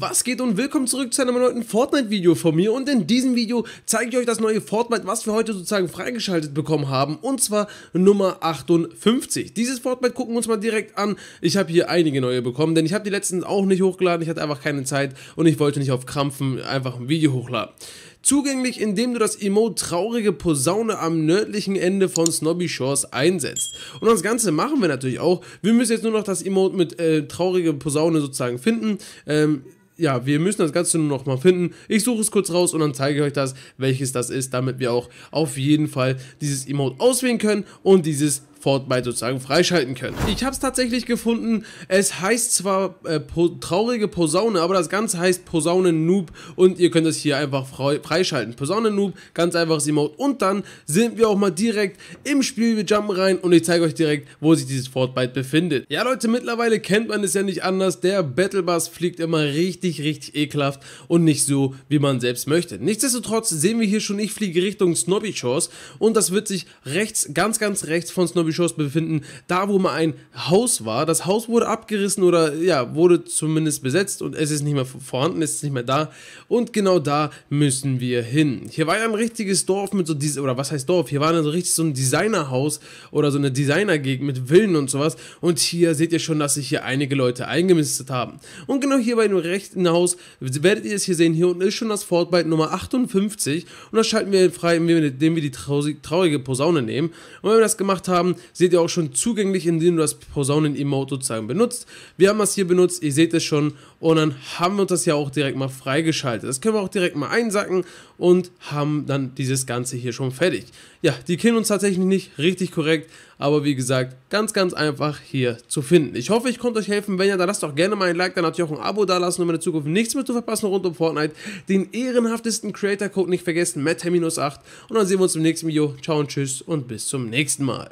Was geht und willkommen zurück zu einem neuen Fortnite-Video von mir und in diesem Video zeige ich euch das neue Fortnite, was wir heute sozusagen freigeschaltet bekommen haben und zwar Nummer 58. Dieses Fortnite gucken wir uns mal direkt an. Ich habe hier einige neue bekommen, denn ich habe die letzten auch nicht hochgeladen, ich hatte einfach keine Zeit und ich wollte nicht auf Krampfen einfach ein Video hochladen. Zugänglich, indem du das Emote Traurige Posaune am nördlichen Ende von Snobby Shores einsetzt. Und das Ganze machen wir natürlich auch. Wir müssen jetzt nur noch das Emote mit äh, Traurige Posaune sozusagen finden. Ähm, ja, wir müssen das Ganze nur noch mal finden. Ich suche es kurz raus und dann zeige ich euch das, welches das ist, damit wir auch auf jeden Fall dieses Emote auswählen können und dieses Fortnite sozusagen freischalten können. Ich habe es tatsächlich gefunden, es heißt zwar äh, po traurige Posaune, aber das Ganze heißt Posaune Noob und ihr könnt es hier einfach freischalten. Posaune Noob, ganz einfaches Emote und dann sind wir auch mal direkt im Spiel, wir jumpen rein und ich zeige euch direkt, wo sich dieses Fortnite befindet. Ja Leute, mittlerweile kennt man es ja nicht anders, der Battle Bus fliegt immer richtig, richtig ekelhaft und nicht so, wie man selbst möchte. Nichtsdestotrotz sehen wir hier schon, ich fliege Richtung Snobby Shores und das wird sich rechts, ganz, ganz rechts von Snobby Zombie-Shows befinden, da wo mal ein Haus war. Das Haus wurde abgerissen oder ja, wurde zumindest besetzt und es ist nicht mehr vorhanden, es ist nicht mehr da. Und genau da müssen wir hin. Hier war ja ein richtiges Dorf mit so dieses, oder was heißt Dorf? Hier war dann so richtig so ein Designerhaus oder so eine Designergegend mit Villen und sowas. Und hier seht ihr schon, dass sich hier einige Leute eingemistet haben. Und genau hier bei dem rechten Haus werdet ihr es hier sehen. Hier unten ist schon das Fort Nummer 58. Und das schalten wir frei, indem wir die traurige Posaune nehmen. Und wenn wir das gemacht haben, seht ihr auch schon zugänglich, indem du das Posaunen-Emote sozusagen benutzt. Wir haben das hier benutzt, ihr seht es schon und dann haben wir uns das ja auch direkt mal freigeschaltet. Das können wir auch direkt mal einsacken und haben dann dieses Ganze hier schon fertig. Ja, die kennen uns tatsächlich nicht richtig korrekt, aber wie gesagt, ganz, ganz einfach hier zu finden. Ich hoffe, ich konnte euch helfen. Wenn ja, dann lasst doch gerne mal ein Like, dann natürlich auch ein Abo dalassen, um in der Zukunft nichts mehr zu verpassen rund um Fortnite. Den ehrenhaftesten Creator-Code nicht vergessen, Matt 8 Und dann sehen wir uns im nächsten Video. Ciao und tschüss und bis zum nächsten Mal.